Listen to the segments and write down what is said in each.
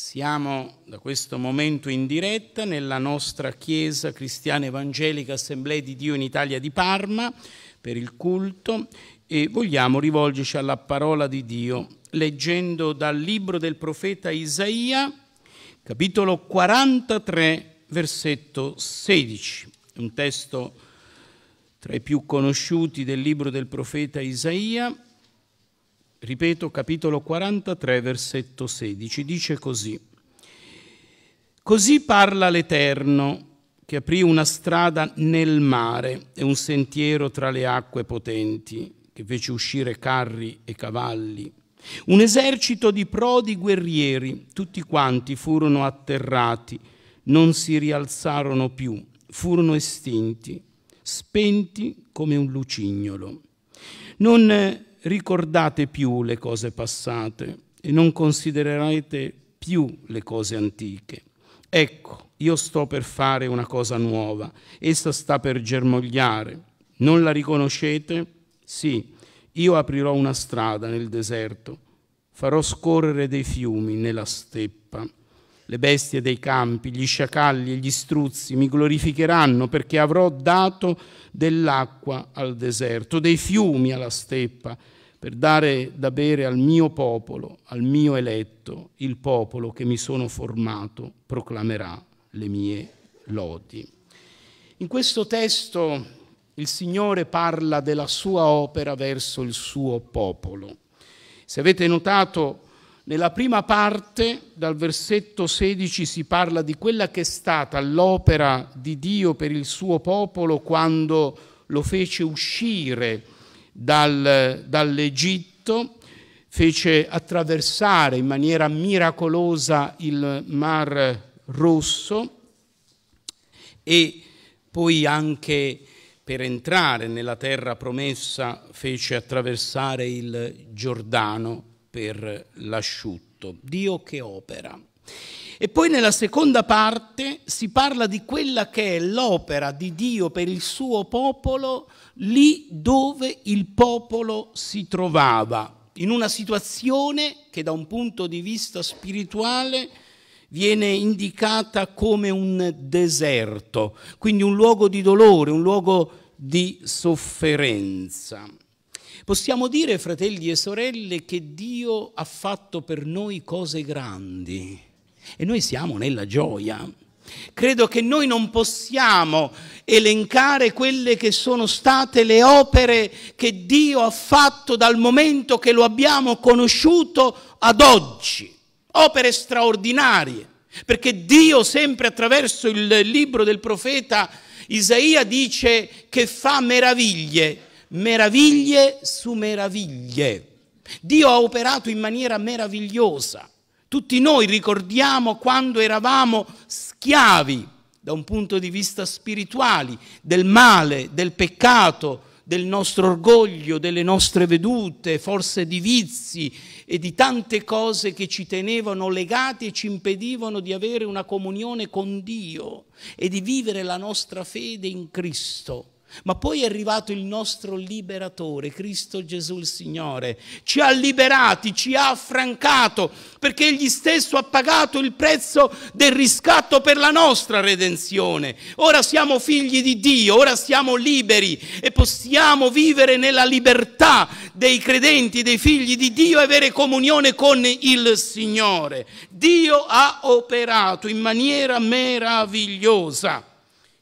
Siamo da questo momento in diretta nella nostra Chiesa Cristiana Evangelica Assemblea di Dio in Italia di Parma per il culto e vogliamo rivolgerci alla parola di Dio leggendo dal libro del profeta Isaia, capitolo 43, versetto 16, un testo tra i più conosciuti del libro del profeta Isaia ripeto, capitolo 43, versetto 16, dice così. Così parla l'Eterno, che aprì una strada nel mare e un sentiero tra le acque potenti, che fece uscire carri e cavalli. Un esercito di prodi guerrieri, tutti quanti furono atterrati, non si rialzarono più, furono estinti, spenti come un lucignolo. Non ricordate più le cose passate e non considererete più le cose antiche. Ecco, io sto per fare una cosa nuova, essa sta per germogliare. Non la riconoscete? Sì, io aprirò una strada nel deserto, farò scorrere dei fiumi nella steppa. Le bestie dei campi, gli sciacalli e gli struzzi mi glorificheranno perché avrò dato dell'acqua al deserto, dei fiumi alla steppa per dare da bere al mio popolo, al mio eletto, il popolo che mi sono formato proclamerà le mie lodi. In questo testo il Signore parla della sua opera verso il suo popolo. Se avete notato, nella prima parte, dal versetto 16, si parla di quella che è stata l'opera di Dio per il suo popolo quando lo fece uscire dal, dall'Egitto, fece attraversare in maniera miracolosa il Mar Rosso e poi anche per entrare nella terra promessa fece attraversare il Giordano per l'asciutto. Dio che opera. E poi nella seconda parte si parla di quella che è l'opera di Dio per il suo popolo lì dove il popolo si trovava, in una situazione che da un punto di vista spirituale viene indicata come un deserto, quindi un luogo di dolore, un luogo di sofferenza. Possiamo dire, fratelli e sorelle, che Dio ha fatto per noi cose grandi e noi siamo nella gioia. Credo che noi non possiamo elencare quelle che sono state le opere che Dio ha fatto dal momento che lo abbiamo conosciuto ad oggi. Opere straordinarie, perché Dio sempre attraverso il libro del profeta Isaia dice che fa meraviglie, meraviglie su meraviglie. Dio ha operato in maniera meravigliosa. Tutti noi ricordiamo quando eravamo schiavi da un punto di vista spirituale del male, del peccato, del nostro orgoglio, delle nostre vedute, forse di vizi e di tante cose che ci tenevano legati e ci impedivano di avere una comunione con Dio e di vivere la nostra fede in Cristo. Ma poi è arrivato il nostro liberatore, Cristo Gesù il Signore. Ci ha liberati, ci ha affrancato, perché Egli stesso ha pagato il prezzo del riscatto per la nostra redenzione. Ora siamo figli di Dio, ora siamo liberi e possiamo vivere nella libertà dei credenti, dei figli di Dio e avere comunione con il Signore. Dio ha operato in maniera meravigliosa.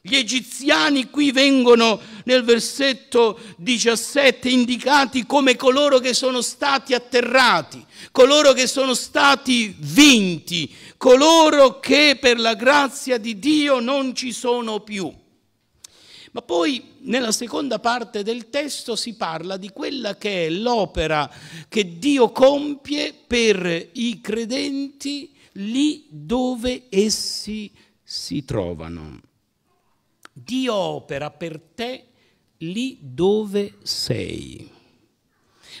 Gli egiziani qui vengono nel versetto 17 indicati come coloro che sono stati atterrati, coloro che sono stati vinti, coloro che per la grazia di Dio non ci sono più. Ma poi nella seconda parte del testo si parla di quella che è l'opera che Dio compie per i credenti lì dove essi si trovano. Dio opera per te lì dove sei.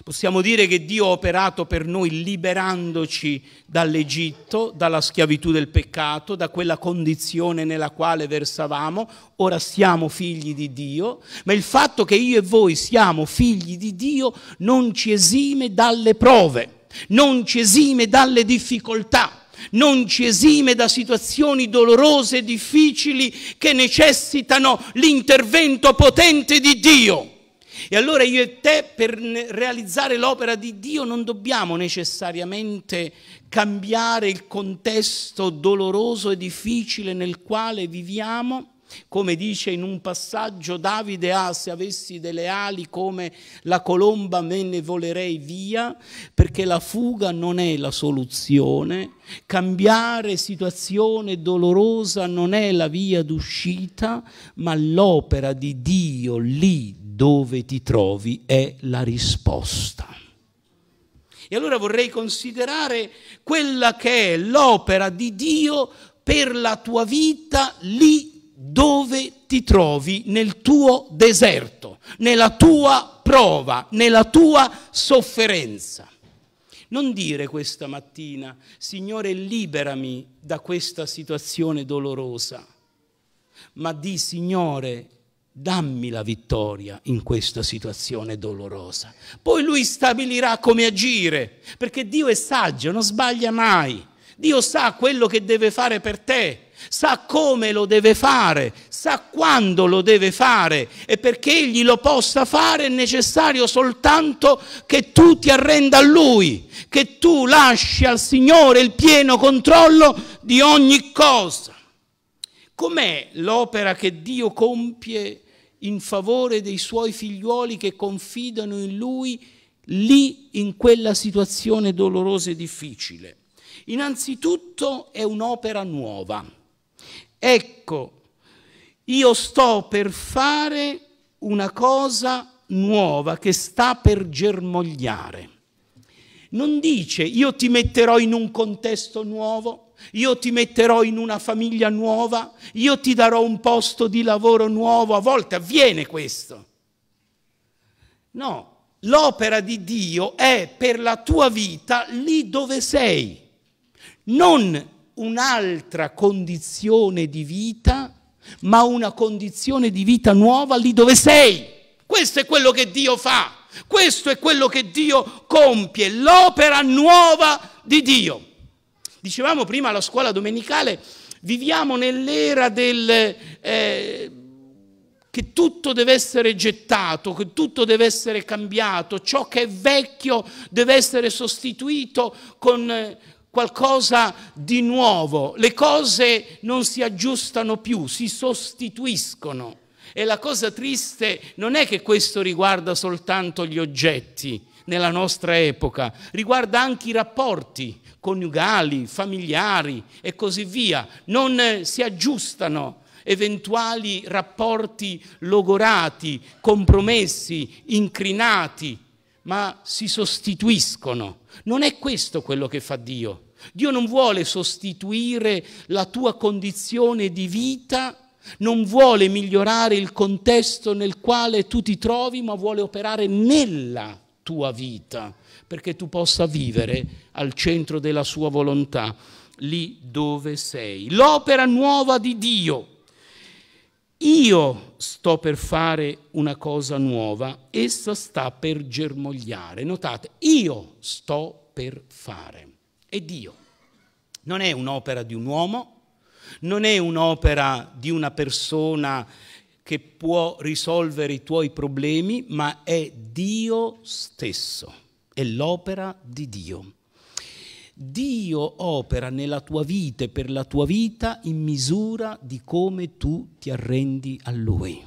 Possiamo dire che Dio ha operato per noi liberandoci dall'Egitto, dalla schiavitù del peccato, da quella condizione nella quale versavamo. Ora siamo figli di Dio, ma il fatto che io e voi siamo figli di Dio non ci esime dalle prove, non ci esime dalle difficoltà non ci esime da situazioni dolorose e difficili che necessitano l'intervento potente di Dio. E allora io e te per realizzare l'opera di Dio non dobbiamo necessariamente cambiare il contesto doloroso e difficile nel quale viviamo, come dice in un passaggio Davide, ah, se avessi delle ali come la colomba me ne volerei via, perché la fuga non è la soluzione, cambiare situazione dolorosa non è la via d'uscita, ma l'opera di Dio lì dove ti trovi è la risposta. E allora vorrei considerare quella che è l'opera di Dio per la tua vita lì dove ti trovi nel tuo deserto, nella tua prova, nella tua sofferenza. Non dire questa mattina, Signore, liberami da questa situazione dolorosa, ma di Signore, dammi la vittoria in questa situazione dolorosa. Poi lui stabilirà come agire, perché Dio è saggio, non sbaglia mai. Dio sa quello che deve fare per te sa come lo deve fare, sa quando lo deve fare e perché egli lo possa fare è necessario soltanto che tu ti arrenda a lui, che tu lasci al Signore il pieno controllo di ogni cosa. Com'è l'opera che Dio compie in favore dei suoi figliuoli che confidano in lui lì in quella situazione dolorosa e difficile? Innanzitutto è un'opera nuova ecco, io sto per fare una cosa nuova che sta per germogliare. Non dice io ti metterò in un contesto nuovo, io ti metterò in una famiglia nuova, io ti darò un posto di lavoro nuovo, a volte avviene questo. No, l'opera di Dio è per la tua vita lì dove sei, non un'altra condizione di vita, ma una condizione di vita nuova lì dove sei. Questo è quello che Dio fa, questo è quello che Dio compie, l'opera nuova di Dio. Dicevamo prima alla scuola domenicale, viviamo nell'era del... Eh, che tutto deve essere gettato, che tutto deve essere cambiato, ciò che è vecchio deve essere sostituito con, eh, qualcosa di nuovo, le cose non si aggiustano più, si sostituiscono. E la cosa triste non è che questo riguarda soltanto gli oggetti nella nostra epoca, riguarda anche i rapporti coniugali, familiari e così via. Non eh, si aggiustano eventuali rapporti logorati, compromessi, incrinati, ma si sostituiscono. Non è questo quello che fa Dio. Dio non vuole sostituire la tua condizione di vita, non vuole migliorare il contesto nel quale tu ti trovi, ma vuole operare nella tua vita, perché tu possa vivere al centro della sua volontà, lì dove sei. L'opera nuova di Dio. Io sto per fare una cosa nuova, essa sta per germogliare. Notate, io sto per fare è Dio. Non è un'opera di un uomo, non è un'opera di una persona che può risolvere i tuoi problemi, ma è Dio stesso, è l'opera di Dio. Dio opera nella tua vita e per la tua vita in misura di come tu ti arrendi a Lui,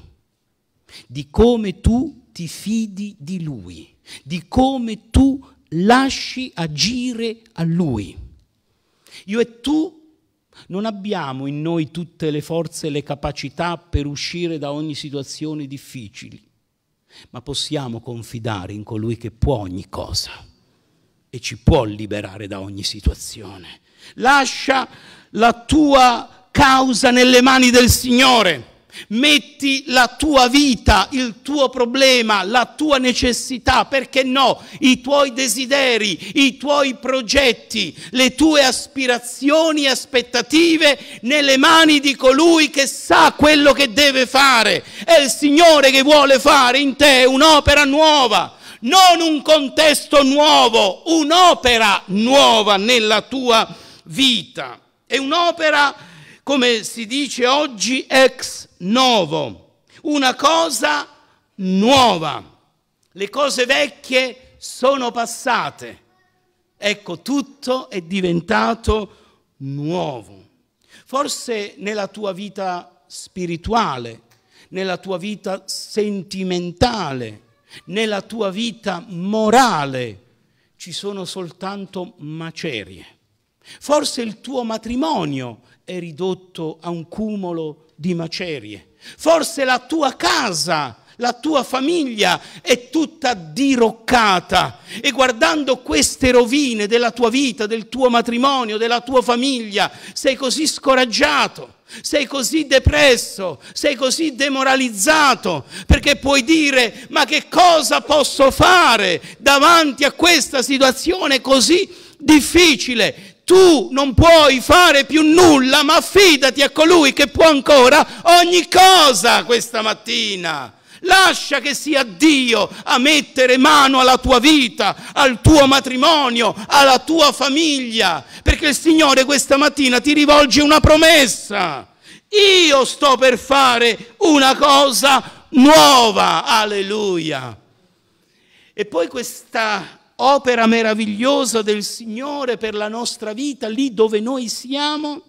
di come tu ti fidi di Lui, di come tu lasci agire a Lui. Io e tu non abbiamo in noi tutte le forze e le capacità per uscire da ogni situazione difficile, ma possiamo confidare in colui che può ogni cosa e ci può liberare da ogni situazione. Lascia la tua causa nelle mani del Signore metti la tua vita, il tuo problema, la tua necessità, perché no, i tuoi desideri, i tuoi progetti, le tue aspirazioni e aspettative nelle mani di colui che sa quello che deve fare. È il Signore che vuole fare in te un'opera nuova. Non un contesto nuovo, un'opera nuova nella tua vita. È un'opera nuova come si dice oggi, ex novo, una cosa nuova. Le cose vecchie sono passate. Ecco, tutto è diventato nuovo. Forse nella tua vita spirituale, nella tua vita sentimentale, nella tua vita morale ci sono soltanto macerie. Forse il tuo matrimonio è ridotto a un cumulo di macerie. Forse la tua casa, la tua famiglia è tutta diroccata e guardando queste rovine della tua vita, del tuo matrimonio, della tua famiglia, sei così scoraggiato. Sei così depresso, sei così demoralizzato, perché puoi dire, ma che cosa posso fare davanti a questa situazione così difficile? tu non puoi fare più nulla, ma fidati a colui che può ancora ogni cosa questa mattina. Lascia che sia Dio a mettere mano alla tua vita, al tuo matrimonio, alla tua famiglia, perché il Signore questa mattina ti rivolge una promessa. Io sto per fare una cosa nuova, alleluia. E poi questa opera meravigliosa del Signore per la nostra vita, lì dove noi siamo,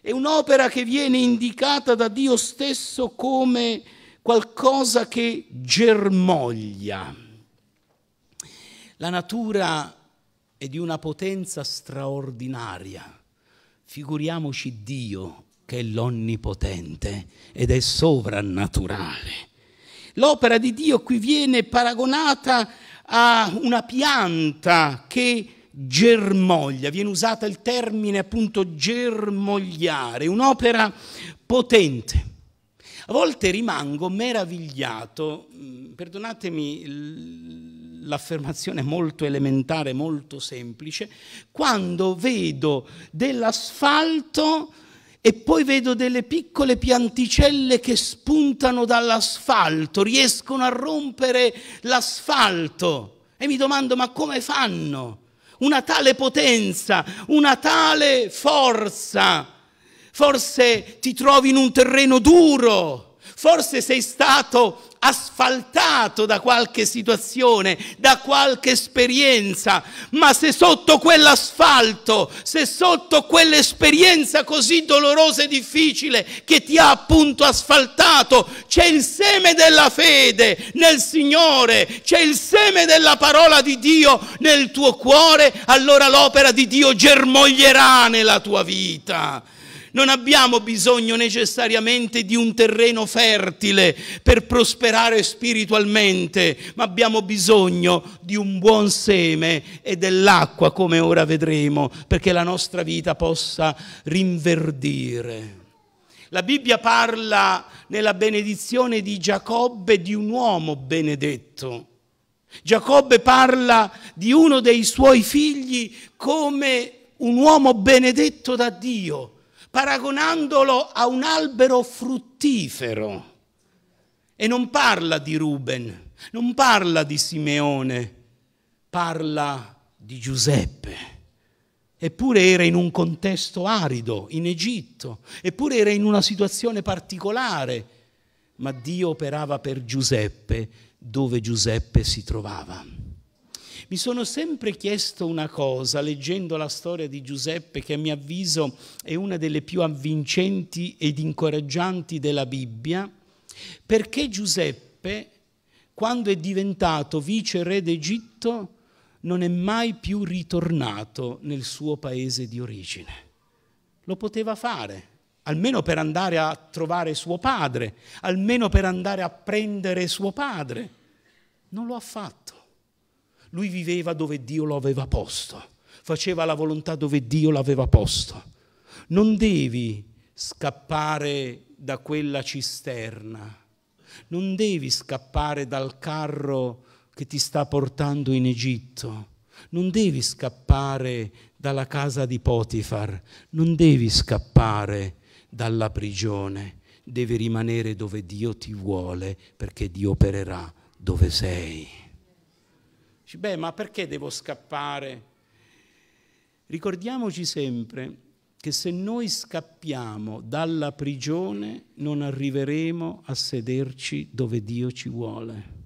è un'opera che viene indicata da Dio stesso come qualcosa che germoglia. La natura è di una potenza straordinaria. Figuriamoci Dio che è l'onnipotente ed è sovrannaturale. L'opera di Dio qui viene paragonata a una pianta che germoglia, viene usato il termine appunto germogliare, un'opera potente. A volte rimango meravigliato, mm, perdonatemi l'affermazione molto elementare, molto semplice, quando vedo dell'asfalto e poi vedo delle piccole pianticelle che spuntano dall'asfalto, riescono a rompere l'asfalto e mi domando ma come fanno? Una tale potenza, una tale forza. Forse ti trovi in un terreno duro Forse sei stato asfaltato da qualche situazione, da qualche esperienza, ma se sotto quell'asfalto, se sotto quell'esperienza così dolorosa e difficile che ti ha appunto asfaltato, c'è il seme della fede nel Signore, c'è il seme della parola di Dio nel tuo cuore, allora l'opera di Dio germoglierà nella tua vita. Non abbiamo bisogno necessariamente di un terreno fertile per prosperare spiritualmente, ma abbiamo bisogno di un buon seme e dell'acqua, come ora vedremo, perché la nostra vita possa rinverdire. La Bibbia parla nella benedizione di Giacobbe di un uomo benedetto. Giacobbe parla di uno dei suoi figli come un uomo benedetto da Dio, paragonandolo a un albero fruttifero. E non parla di Ruben, non parla di Simeone, parla di Giuseppe. Eppure era in un contesto arido, in Egitto, eppure era in una situazione particolare, ma Dio operava per Giuseppe dove Giuseppe si trovava. Mi sono sempre chiesto una cosa, leggendo la storia di Giuseppe, che a mio avviso è una delle più avvincenti ed incoraggianti della Bibbia, perché Giuseppe, quando è diventato vice re d'Egitto, non è mai più ritornato nel suo paese di origine. Lo poteva fare, almeno per andare a trovare suo padre, almeno per andare a prendere suo padre. Non lo ha fatto. Lui viveva dove Dio lo aveva posto, faceva la volontà dove Dio l'aveva posto. Non devi scappare da quella cisterna, non devi scappare dal carro che ti sta portando in Egitto, non devi scappare dalla casa di Potifar, non devi scappare dalla prigione, devi rimanere dove Dio ti vuole perché Dio opererà dove sei. Dici, beh, ma perché devo scappare? Ricordiamoci sempre che se noi scappiamo dalla prigione non arriveremo a sederci dove Dio ci vuole.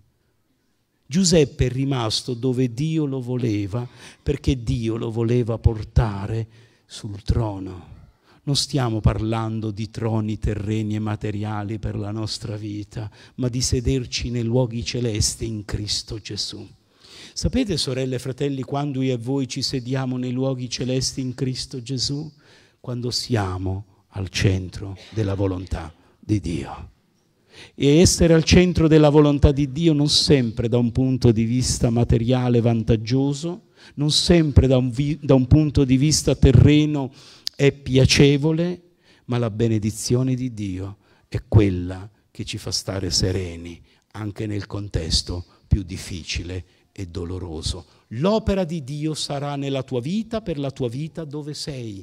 Giuseppe è rimasto dove Dio lo voleva perché Dio lo voleva portare sul trono. Non stiamo parlando di troni terreni e materiali per la nostra vita, ma di sederci nei luoghi celesti in Cristo Gesù. Sapete, sorelle e fratelli, quando io e voi ci sediamo nei luoghi celesti in Cristo Gesù? Quando siamo al centro della volontà di Dio. E essere al centro della volontà di Dio non sempre da un punto di vista materiale vantaggioso, non sempre da un, vi- da un punto di vista terreno è piacevole, ma la benedizione di Dio è quella che ci fa stare sereni anche nel contesto più difficile e doloroso. L'opera di Dio sarà nella tua vita per la tua vita dove sei.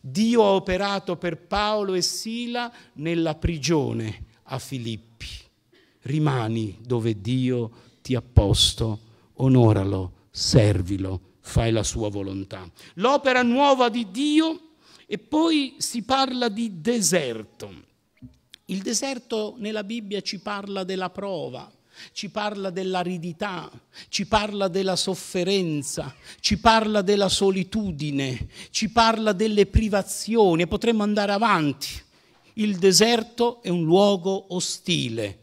Dio ha operato per Paolo e Sila nella prigione a Filippi. Rimani dove Dio ti ha posto, onoralo, servilo, fai la sua volontà. L'opera nuova di Dio e poi si parla di deserto. Il deserto nella Bibbia ci parla della prova, ci parla dell'aridità, ci parla della sofferenza, ci parla della solitudine, ci parla delle privazioni e potremmo andare avanti. Il deserto è un luogo ostile.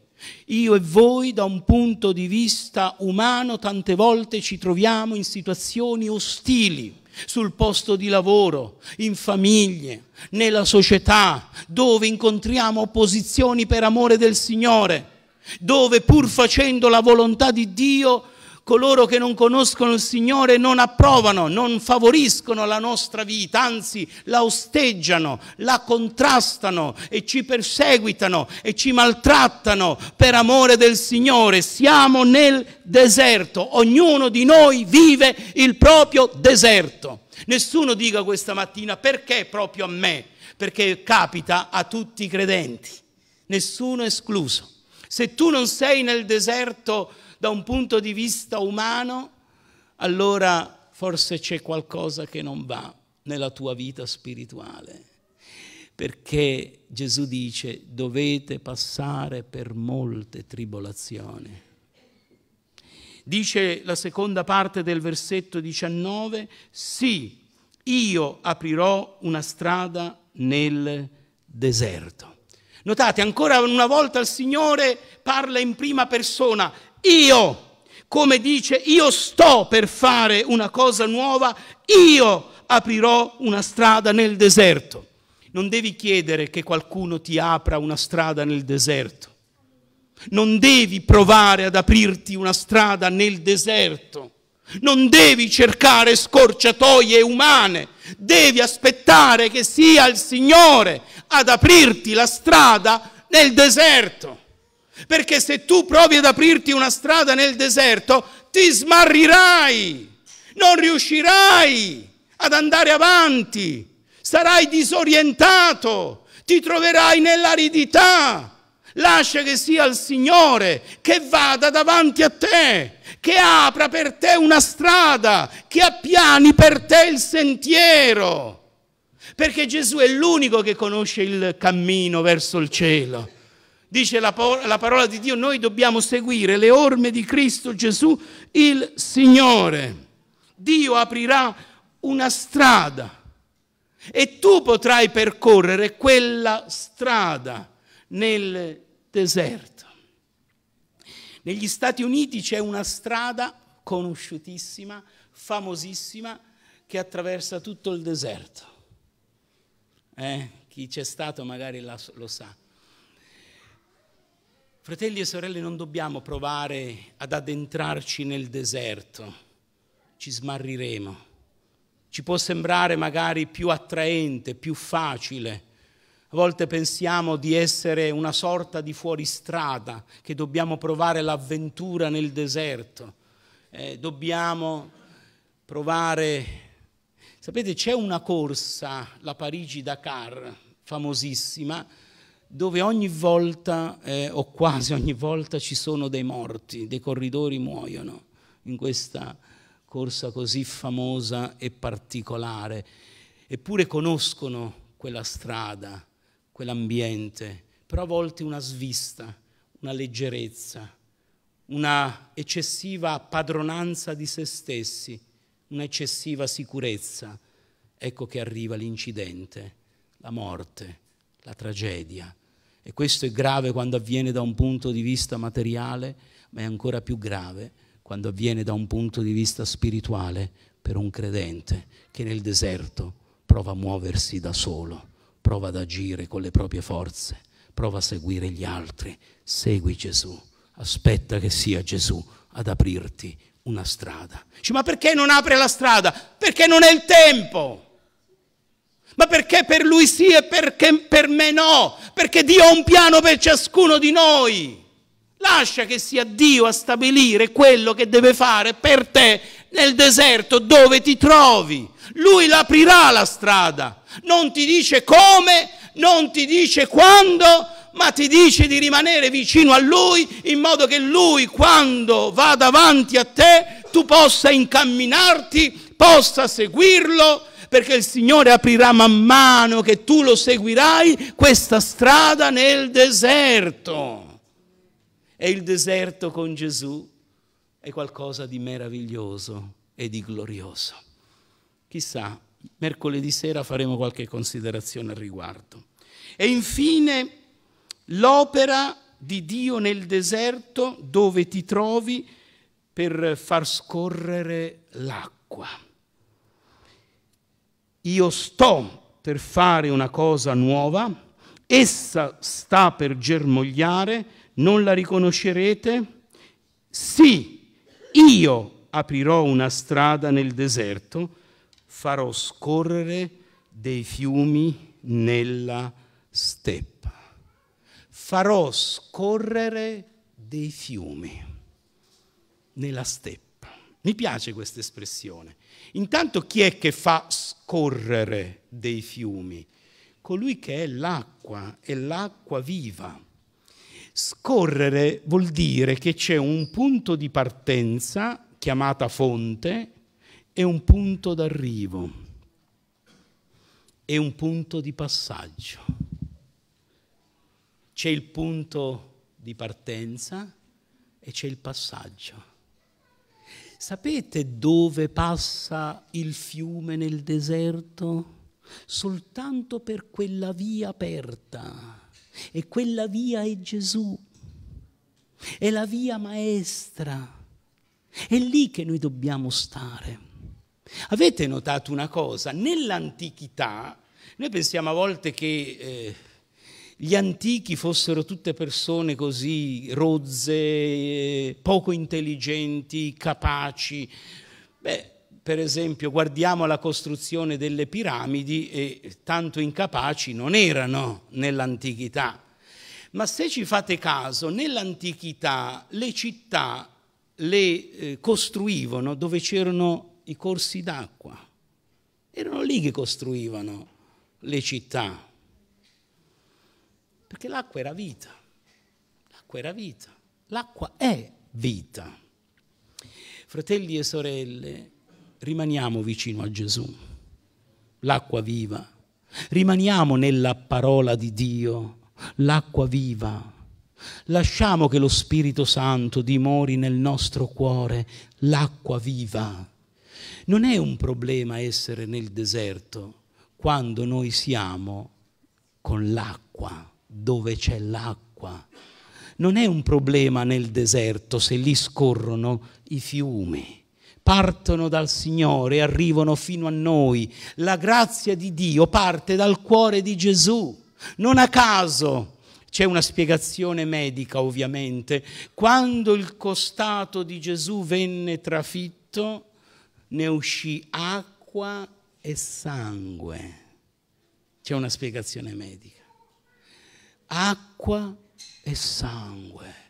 Io e voi da un punto di vista umano tante volte ci troviamo in situazioni ostili sul posto di lavoro, in famiglie, nella società, dove incontriamo opposizioni per amore del Signore dove pur facendo la volontà di Dio, coloro che non conoscono il Signore non approvano, non favoriscono la nostra vita, anzi la osteggiano, la contrastano e ci perseguitano e ci maltrattano per amore del Signore. Siamo nel deserto, ognuno di noi vive il proprio deserto. Nessuno dica questa mattina perché proprio a me, perché capita a tutti i credenti, nessuno escluso. Se tu non sei nel deserto da un punto di vista umano, allora forse c'è qualcosa che non va nella tua vita spirituale. Perché Gesù dice dovete passare per molte tribolazioni. Dice la seconda parte del versetto 19, sì, io aprirò una strada nel deserto. Notate, ancora una volta il Signore parla in prima persona. Io, come dice, io sto per fare una cosa nuova, io aprirò una strada nel deserto. Non devi chiedere che qualcuno ti apra una strada nel deserto. Non devi provare ad aprirti una strada nel deserto. Non devi cercare scorciatoie umane. Devi aspettare che sia il Signore ad aprirti la strada nel deserto. Perché se tu provi ad aprirti una strada nel deserto, ti smarrirai, non riuscirai ad andare avanti, sarai disorientato, ti troverai nell'aridità. Lascia che sia il Signore che vada davanti a te che apra per te una strada, che appiani per te il sentiero. Perché Gesù è l'unico che conosce il cammino verso il cielo. Dice la, la parola di Dio, noi dobbiamo seguire le orme di Cristo Gesù, il Signore. Dio aprirà una strada e tu potrai percorrere quella strada nel deserto. Negli Stati Uniti c'è una strada conosciutissima, famosissima, che attraversa tutto il deserto. Eh, chi c'è stato magari lo sa. Fratelli e sorelle, non dobbiamo provare ad addentrarci nel deserto, ci smarriremo. Ci può sembrare magari più attraente, più facile, a volte pensiamo di essere una sorta di fuoristrada, che dobbiamo provare l'avventura nel deserto, eh, dobbiamo provare... Sapete, c'è una corsa, la Parigi-Dakar, famosissima, dove ogni volta, eh, o quasi ogni volta, ci sono dei morti, dei corridori muoiono in questa corsa così famosa e particolare. Eppure conoscono quella strada, quell'ambiente, però a volte una svista, una leggerezza, una eccessiva padronanza di se stessi, un'eccessiva sicurezza. Ecco che arriva l'incidente, la morte, la tragedia. E questo è grave quando avviene da un punto di vista materiale, ma è ancora più grave quando avviene da un punto di vista spirituale per un credente che nel deserto prova a muoversi da solo prova ad agire con le proprie forze, prova a seguire gli altri, segui Gesù, aspetta che sia Gesù ad aprirti una strada. Dici, ma perché non apre la strada? Perché non è il tempo. Ma perché per lui sì e perché per me no? Perché Dio ha un piano per ciascuno di noi. Lascia che sia Dio a stabilire quello che deve fare per te nel deserto dove ti trovi. Lui l'aprirà la strada, non ti dice come, non ti dice quando, ma ti dice di rimanere vicino a Lui in modo che Lui quando va davanti a te tu possa incamminarti, possa seguirlo, perché il Signore aprirà man mano che tu lo seguirai questa strada nel deserto. E il deserto con Gesù è qualcosa di meraviglioso e di glorioso. Chissà, mercoledì sera faremo qualche considerazione al riguardo. E infine l'opera di Dio nel deserto dove ti trovi per far scorrere l'acqua. Io sto per fare una cosa nuova, essa sta per germogliare, non la riconoscerete? Sì, io aprirò una strada nel deserto, farò scorrere dei fiumi nella steppa. Farò scorrere dei fiumi nella steppa. Mi piace questa espressione. Intanto chi è che fa scorrere dei fiumi? Colui che è l'acqua, è l'acqua viva. Scorrere vuol dire che c'è un punto di partenza, chiamata fonte, e un punto d'arrivo, e un punto di passaggio. C'è il punto di partenza e c'è il passaggio. Sapete dove passa il fiume nel deserto? Soltanto per quella via aperta e quella via è Gesù, è la via maestra. È lì che noi dobbiamo stare. Avete notato una cosa? Nell'antichità, noi pensiamo a volte che eh, gli antichi fossero tutte persone così rozze, eh, poco intelligenti, capaci. Beh, per esempio, guardiamo la costruzione delle piramidi e tanto incapaci non erano nell'antichità. Ma se ci fate caso, nell'antichità le città le eh, costruivano dove c'erano i corsi d'acqua. Erano lì che costruivano le città. Perché l'acqua era vita. L'acqua era vita. L'acqua è vita. Fratelli e sorelle, rimaniamo vicino a Gesù, l'acqua viva. Rimaniamo nella parola di Dio, l'acqua viva. Lasciamo che lo Spirito Santo dimori nel nostro cuore, l'acqua viva. Non è un problema essere nel deserto quando noi siamo con l'acqua, dove c'è l'acqua. Non è un problema nel deserto se lì scorrono i fiumi partono dal Signore e arrivano fino a noi. La grazia di Dio parte dal cuore di Gesù. Non a caso c'è una spiegazione medica, ovviamente. Quando il costato di Gesù venne trafitto, ne uscì acqua e sangue. C'è una spiegazione medica. Acqua e sangue.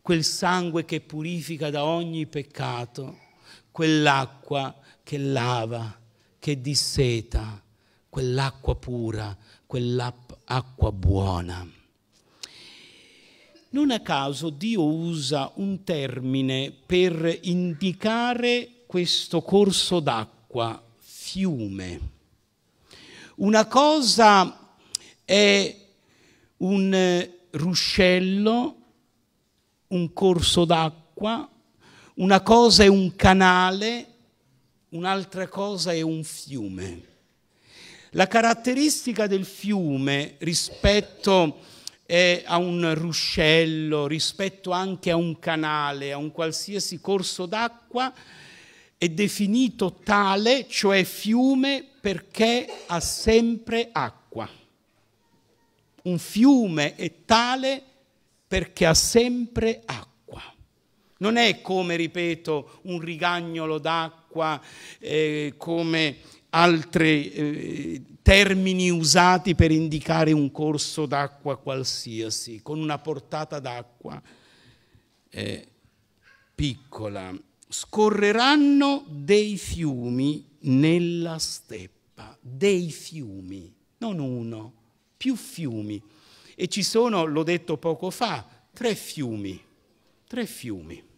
Quel sangue che purifica da ogni peccato quell'acqua che lava, che disseta, quell'acqua pura, quell'acqua buona. Non a caso Dio usa un termine per indicare questo corso d'acqua, fiume. Una cosa è un ruscello, un corso d'acqua, una cosa è un canale, un'altra cosa è un fiume. La caratteristica del fiume rispetto eh, a un ruscello, rispetto anche a un canale, a un qualsiasi corso d'acqua, è definito tale, cioè fiume, perché ha sempre acqua. Un fiume è tale perché ha sempre acqua. Non è come, ripeto, un rigagnolo d'acqua, eh, come altri eh, termini usati per indicare un corso d'acqua qualsiasi, con una portata d'acqua eh, piccola. Scorreranno dei fiumi nella steppa, dei fiumi, non uno, più fiumi. E ci sono, l'ho detto poco fa, tre fiumi, tre fiumi.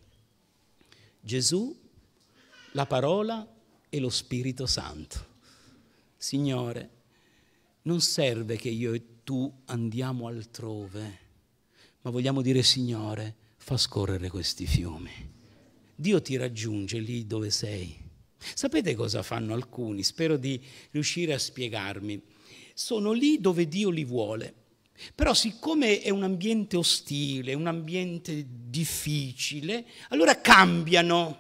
Gesù, la parola e lo Spirito Santo. Signore, non serve che io e tu andiamo altrove, ma vogliamo dire Signore, fa scorrere questi fiumi. Dio ti raggiunge lì dove sei. Sapete cosa fanno alcuni? Spero di riuscire a spiegarmi. Sono lì dove Dio li vuole. Però siccome è un ambiente ostile, un ambiente difficile, allora cambiano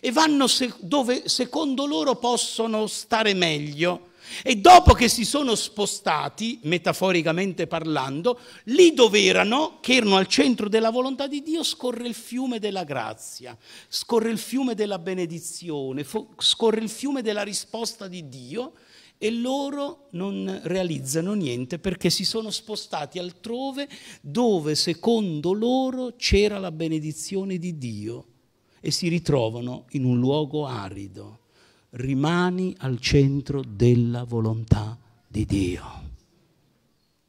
e vanno se dove secondo loro possono stare meglio. E dopo che si sono spostati, metaforicamente parlando, lì dove erano, che erano al centro della volontà di Dio, scorre il fiume della grazia, scorre il fiume della benedizione, scorre il fiume della risposta di Dio e loro non realizzano niente perché si sono spostati altrove dove secondo loro c'era la benedizione di Dio e si ritrovano in un luogo arido. Rimani al centro della volontà di Dio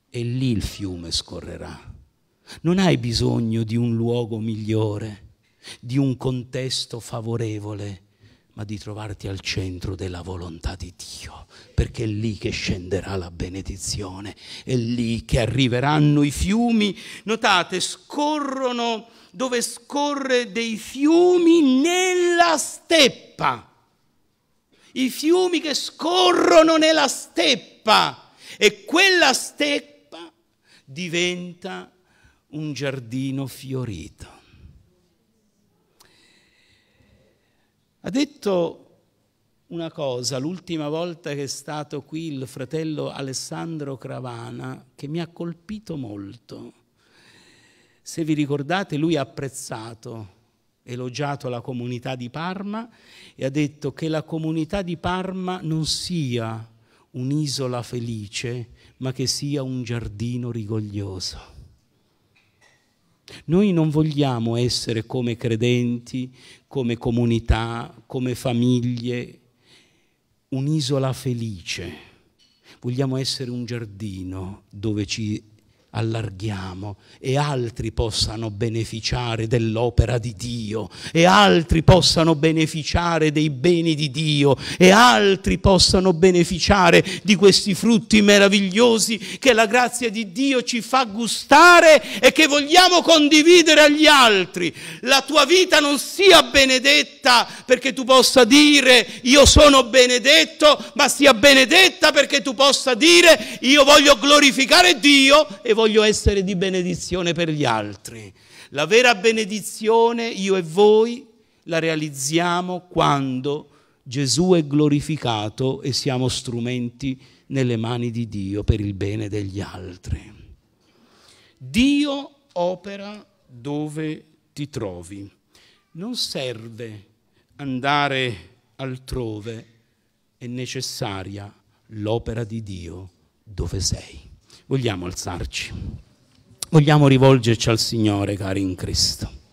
e lì il fiume scorrerà. Non hai bisogno di un luogo migliore, di un contesto favorevole ma di trovarti al centro della volontà di Dio, perché è lì che scenderà la benedizione, è lì che arriveranno i fiumi. Notate, scorrono dove scorre dei fiumi nella steppa. I fiumi che scorrono nella steppa e quella steppa diventa un giardino fiorito Ha detto una cosa l'ultima volta che è stato qui il fratello Alessandro Cravana che mi ha colpito molto. Se vi ricordate, lui ha apprezzato, elogiato la comunità di Parma e ha detto che la comunità di Parma non sia un'isola felice, ma che sia un giardino rigoglioso. Noi non vogliamo essere come credenti come comunità, come famiglie, un'isola felice. Vogliamo essere un giardino dove ci allarghiamo e altri possano beneficiare dell'opera di Dio e altri possano beneficiare dei beni di Dio e altri possano beneficiare di questi frutti meravigliosi che la grazia di Dio ci fa gustare e che vogliamo condividere agli altri. La tua vita non sia benedetta perché tu possa dire io sono benedetto, ma sia benedetta perché tu possa dire io voglio glorificare Dio e voglio voglio essere di benedizione per gli altri. La vera benedizione, io e voi, la realizziamo quando Gesù è glorificato e siamo strumenti nelle mani di Dio per il bene degli altri. Dio opera dove ti trovi. Non serve andare altrove, è necessaria l'opera di Dio dove sei vogliamo alzarci, vogliamo rivolgerci al Signore, cari in Cristo.